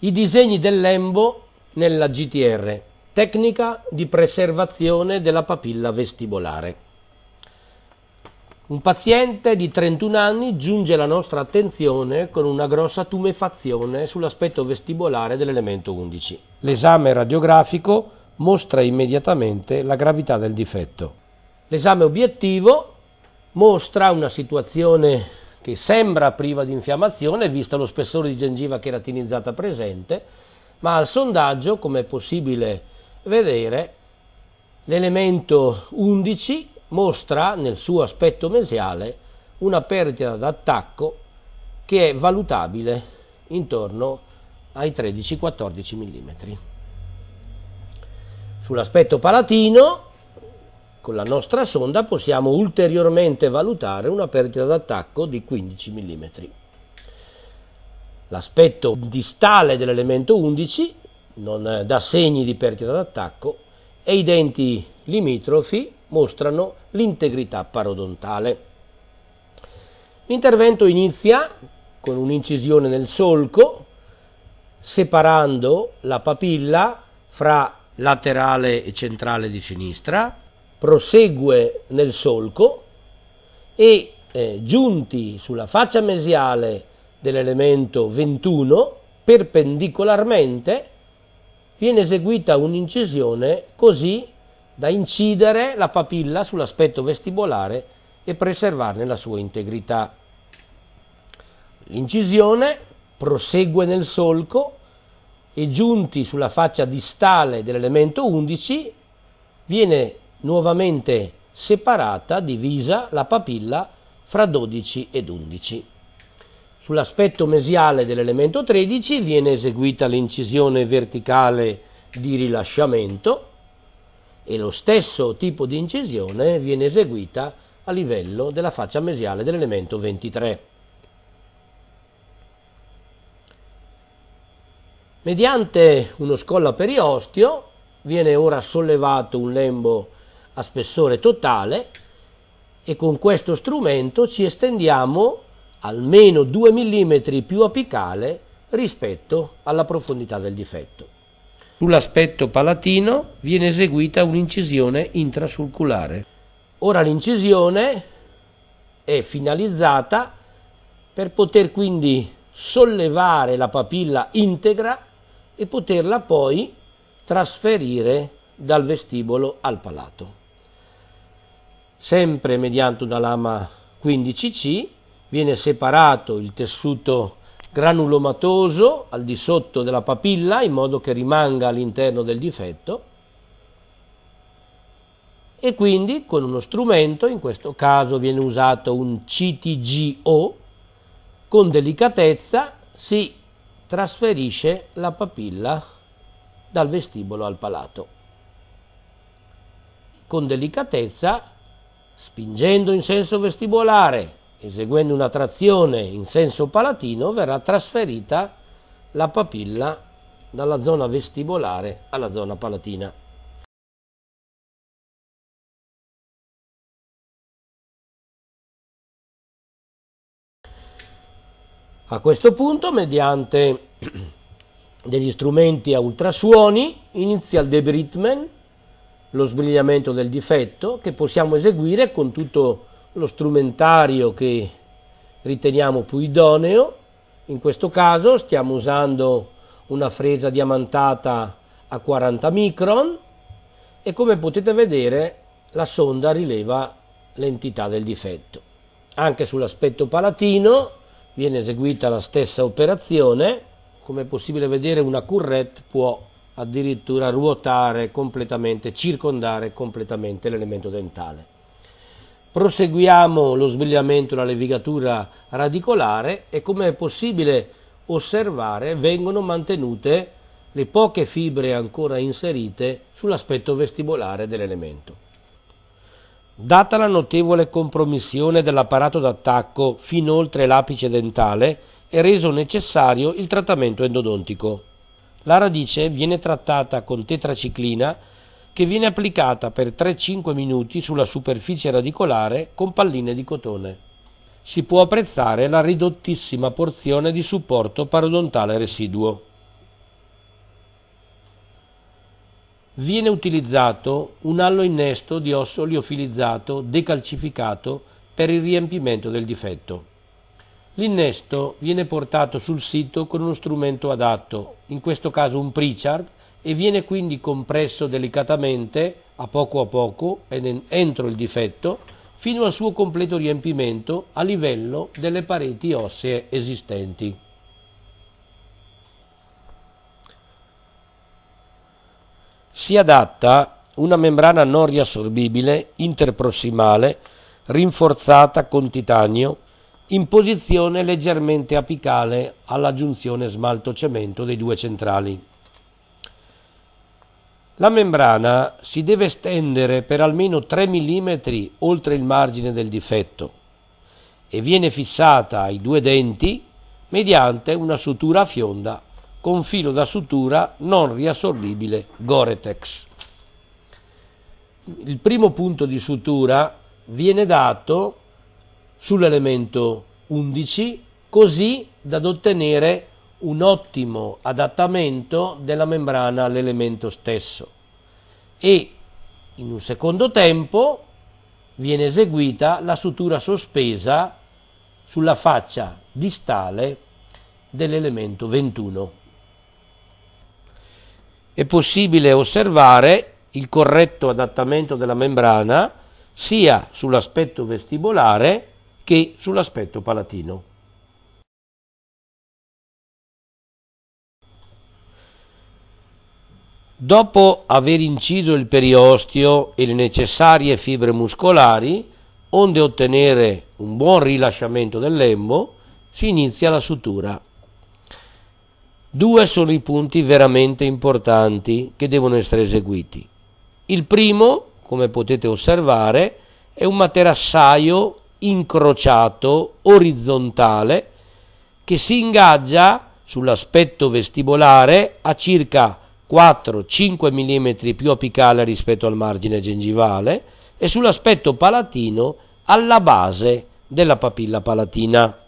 i disegni del lembo nella GTR, tecnica di preservazione della papilla vestibolare. Un paziente di 31 anni giunge alla nostra attenzione con una grossa tumefazione sull'aspetto vestibolare dell'elemento 11. L'esame radiografico mostra immediatamente la gravità del difetto. L'esame obiettivo mostra una situazione che sembra priva di infiammazione visto lo spessore di gengiva cheratinizzata presente, ma al sondaggio, come è possibile vedere, l'elemento 11 mostra nel suo aspetto mesiale una perdita d'attacco che è valutabile intorno ai 13-14 mm. Sull'aspetto palatino con la nostra sonda possiamo ulteriormente valutare una perdita d'attacco di 15 mm. L'aspetto distale dell'elemento 11 non eh, dà segni di perdita d'attacco e i denti limitrofi mostrano l'integrità parodontale. L'intervento inizia con un'incisione nel solco, separando la papilla fra laterale e centrale di sinistra prosegue nel solco e eh, giunti sulla faccia mesiale dell'elemento 21 perpendicolarmente viene eseguita un'incisione così da incidere la papilla sull'aspetto vestibolare e preservarne la sua integrità. L'incisione prosegue nel solco e giunti sulla faccia distale dell'elemento 11 viene nuovamente separata, divisa la papilla fra 12 ed 11. Sull'aspetto mesiale dell'elemento 13 viene eseguita l'incisione verticale di rilasciamento e lo stesso tipo di incisione viene eseguita a livello della faccia mesiale dell'elemento 23. Mediante uno scolla periostio viene ora sollevato un lembo a spessore totale e con questo strumento ci estendiamo almeno 2 mm più apicale rispetto alla profondità del difetto. Sull'aspetto palatino viene eseguita un'incisione intrasulculare. Ora l'incisione è finalizzata per poter quindi sollevare la papilla integra e poterla poi trasferire dal vestibolo al palato sempre mediante una lama 15C viene separato il tessuto granulomatoso al di sotto della papilla in modo che rimanga all'interno del difetto e quindi con uno strumento, in questo caso viene usato un CTGO, con delicatezza si trasferisce la papilla dal vestibolo al palato. Con delicatezza Spingendo in senso vestibolare, eseguendo una trazione in senso palatino, verrà trasferita la papilla dalla zona vestibolare alla zona palatina. A questo punto, mediante degli strumenti a ultrasuoni, inizia il debridement lo sbrigliamento del difetto che possiamo eseguire con tutto lo strumentario che riteniamo più idoneo. In questo caso stiamo usando una fresa diamantata a 40 micron e come potete vedere la sonda rileva l'entità del difetto. Anche sull'aspetto palatino viene eseguita la stessa operazione, come è possibile vedere una currette può addirittura ruotare completamente, circondare completamente l'elemento dentale. Proseguiamo lo sbigliamento la levigatura radicolare e come è possibile osservare vengono mantenute le poche fibre ancora inserite sull'aspetto vestibolare dell'elemento. Data la notevole compromissione dell'apparato d'attacco fin oltre l'apice dentale, è reso necessario il trattamento endodontico. La radice viene trattata con tetraciclina che viene applicata per 3-5 minuti sulla superficie radicolare con palline di cotone. Si può apprezzare la ridottissima porzione di supporto parodontale residuo. Viene utilizzato un allo innesto di osso liofilizzato decalcificato per il riempimento del difetto. L'innesto viene portato sul sito con uno strumento adatto, in questo caso un Pritchard, e viene quindi compresso delicatamente, a poco a poco, entro il difetto, fino al suo completo riempimento a livello delle pareti ossee esistenti. Si adatta una membrana non riassorbibile interprossimale rinforzata con titanio in posizione leggermente apicale alla giunzione smalto-cemento dei due centrali. La membrana si deve stendere per almeno 3 mm oltre il margine del difetto e viene fissata ai due denti mediante una sutura a fionda con filo da sutura non riassorbibile Goretex. Il primo punto di sutura viene dato sull'elemento 11 così da ottenere un ottimo adattamento della membrana all'elemento stesso e in un secondo tempo viene eseguita la sutura sospesa sulla faccia distale dell'elemento 21. È possibile osservare il corretto adattamento della membrana sia sull'aspetto vestibolare che sull'aspetto palatino. Dopo aver inciso il periostio e le necessarie fibre muscolari, onde ottenere un buon rilasciamento del lembo, si inizia la sutura. Due sono i punti veramente importanti che devono essere eseguiti. Il primo, come potete osservare, è un materassaio incrociato orizzontale che si ingaggia sull'aspetto vestibolare a circa 4-5 mm più apicale rispetto al margine gengivale e sull'aspetto palatino alla base della papilla palatina.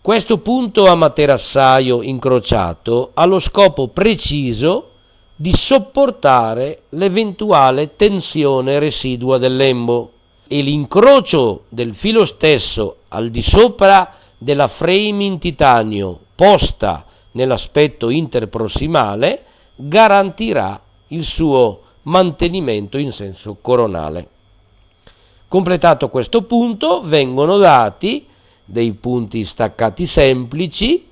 Questo punto a materassaio incrociato ha lo scopo preciso di sopportare l'eventuale tensione residua del lembo e l'incrocio del filo stesso al di sopra della frame in titanio posta nell'aspetto interprossimale garantirà il suo mantenimento in senso coronale. Completato questo punto vengono dati dei punti staccati semplici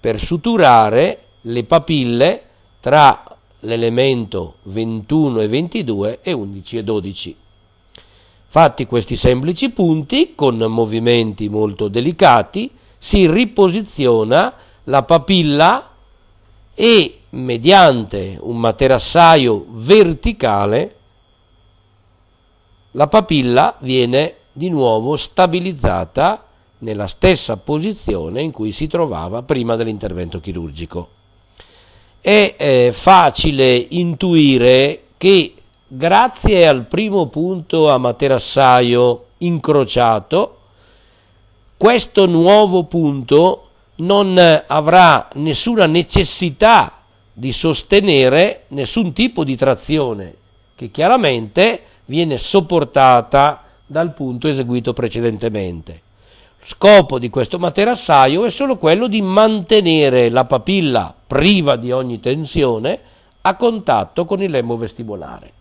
per suturare le papille tra l'elemento 21 e 22 e 11 e 12. Fatti questi semplici punti, con movimenti molto delicati, si riposiziona la papilla e mediante un materassaio verticale la papilla viene di nuovo stabilizzata nella stessa posizione in cui si trovava prima dell'intervento chirurgico. È eh, facile intuire che grazie al primo punto a materassaio incrociato, questo nuovo punto non avrà nessuna necessità di sostenere nessun tipo di trazione che chiaramente viene sopportata dal punto eseguito precedentemente. scopo di questo materassaio è solo quello di mantenere la papilla priva di ogni tensione a contatto con il lembo vestibolare.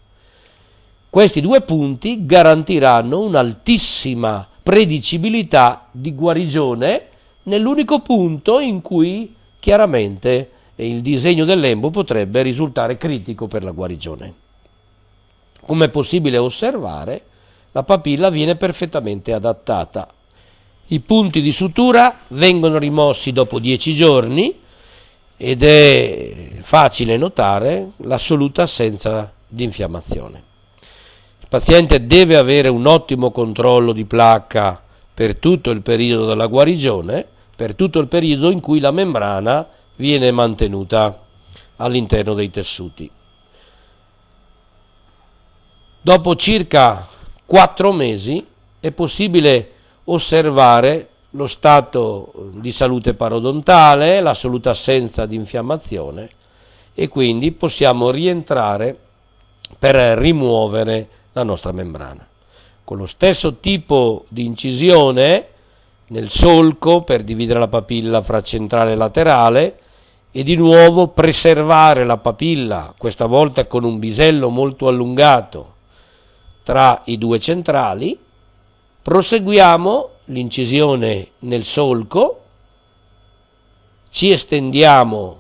Questi due punti garantiranno un'altissima predicibilità di guarigione nell'unico punto in cui chiaramente il disegno del lembo potrebbe risultare critico per la guarigione. Come è possibile osservare, la papilla viene perfettamente adattata. I punti di sutura vengono rimossi dopo 10 giorni ed è facile notare l'assoluta assenza di infiammazione paziente deve avere un ottimo controllo di placca per tutto il periodo della guarigione, per tutto il periodo in cui la membrana viene mantenuta all'interno dei tessuti. Dopo circa 4 mesi è possibile osservare lo stato di salute parodontale, l'assoluta assenza di infiammazione e quindi possiamo rientrare per rimuovere la nostra membrana. Con lo stesso tipo di incisione nel solco per dividere la papilla fra centrale e laterale e di nuovo preservare la papilla, questa volta con un bisello molto allungato tra i due centrali, proseguiamo l'incisione nel solco, ci estendiamo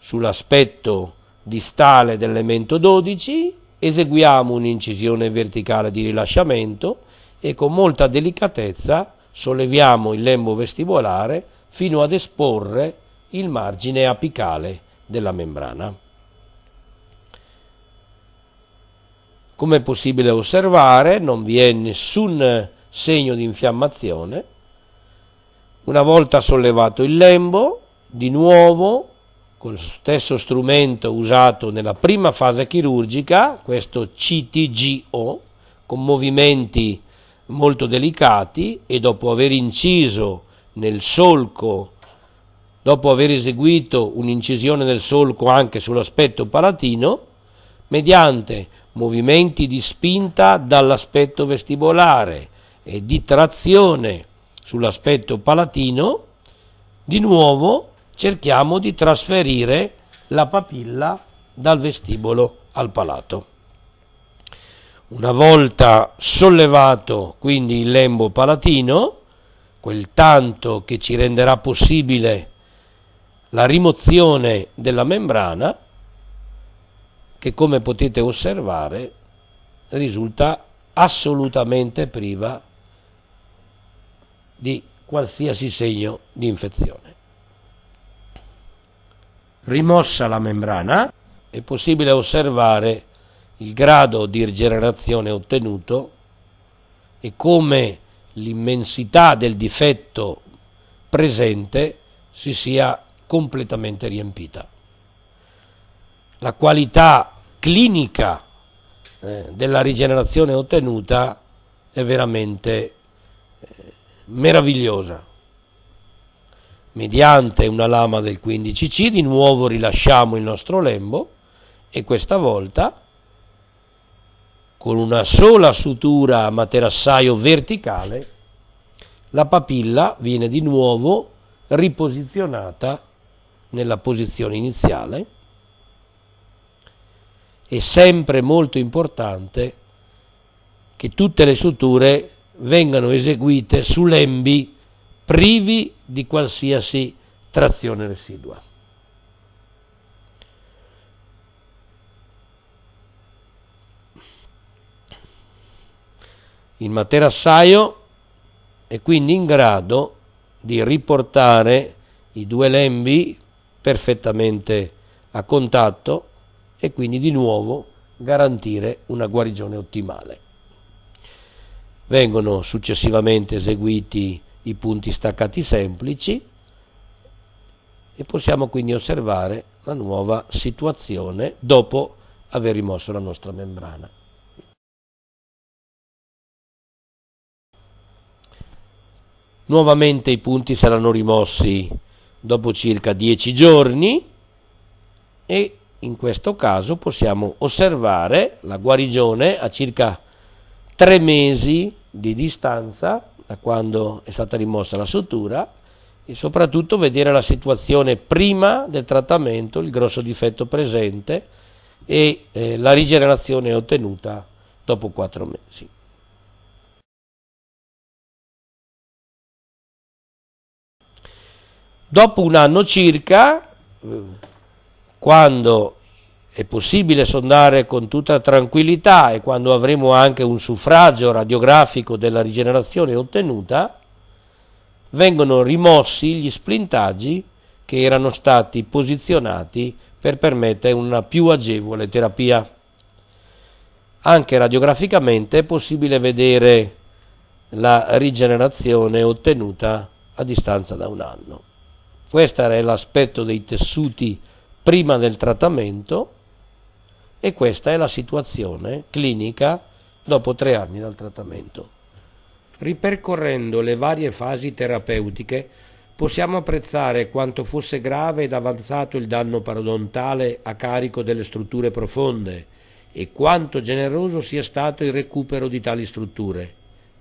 sull'aspetto distale dell'elemento 12 eseguiamo un'incisione verticale di rilasciamento e con molta delicatezza solleviamo il lembo vestibolare fino ad esporre il margine apicale della membrana. Come è possibile osservare non vi è nessun segno di infiammazione. Una volta sollevato il lembo, di nuovo con lo stesso strumento usato nella prima fase chirurgica, questo CTGO, con movimenti molto delicati e dopo aver inciso nel solco, dopo aver eseguito un'incisione nel solco anche sull'aspetto palatino, mediante movimenti di spinta dall'aspetto vestibolare e di trazione sull'aspetto palatino, di nuovo cerchiamo di trasferire la papilla dal vestibolo al palato. Una volta sollevato quindi il lembo palatino, quel tanto che ci renderà possibile la rimozione della membrana, che come potete osservare risulta assolutamente priva di qualsiasi segno di infezione. Rimossa la membrana è possibile osservare il grado di rigenerazione ottenuto e come l'immensità del difetto presente si sia completamente riempita. La qualità clinica eh, della rigenerazione ottenuta è veramente eh, meravigliosa mediante una lama del 15C, di nuovo rilasciamo il nostro lembo e questa volta con una sola sutura a materassaio verticale la papilla viene di nuovo riposizionata nella posizione iniziale è sempre molto importante che tutte le suture vengano eseguite su lembi privi di qualsiasi trazione residua. Il materassaio è quindi in grado di riportare i due lembi perfettamente a contatto e quindi di nuovo garantire una guarigione ottimale. Vengono successivamente eseguiti i punti staccati semplici e possiamo quindi osservare la nuova situazione dopo aver rimosso la nostra membrana. Nuovamente i punti saranno rimossi dopo circa 10 giorni e in questo caso possiamo osservare la guarigione a circa 3 mesi di distanza da quando è stata rimossa la sutura e soprattutto vedere la situazione prima del trattamento, il grosso difetto presente e eh, la rigenerazione ottenuta dopo 4 mesi. Dopo un anno circa, eh, quando è possibile sondare con tutta tranquillità e quando avremo anche un suffragio radiografico della rigenerazione ottenuta, vengono rimossi gli splintaggi che erano stati posizionati per permettere una più agevole terapia. Anche radiograficamente è possibile vedere la rigenerazione ottenuta a distanza da un anno. Questo era l'aspetto dei tessuti prima del trattamento e questa è la situazione clinica dopo tre anni dal trattamento. Ripercorrendo le varie fasi terapeutiche, possiamo apprezzare quanto fosse grave ed avanzato il danno parodontale a carico delle strutture profonde e quanto generoso sia stato il recupero di tali strutture,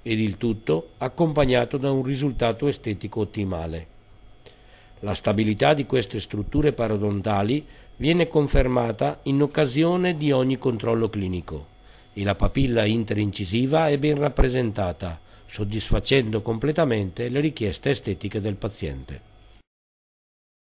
ed il tutto accompagnato da un risultato estetico ottimale. La stabilità di queste strutture parodontali viene confermata in occasione di ogni controllo clinico e la papilla interincisiva è ben rappresentata, soddisfacendo completamente le richieste estetiche del paziente.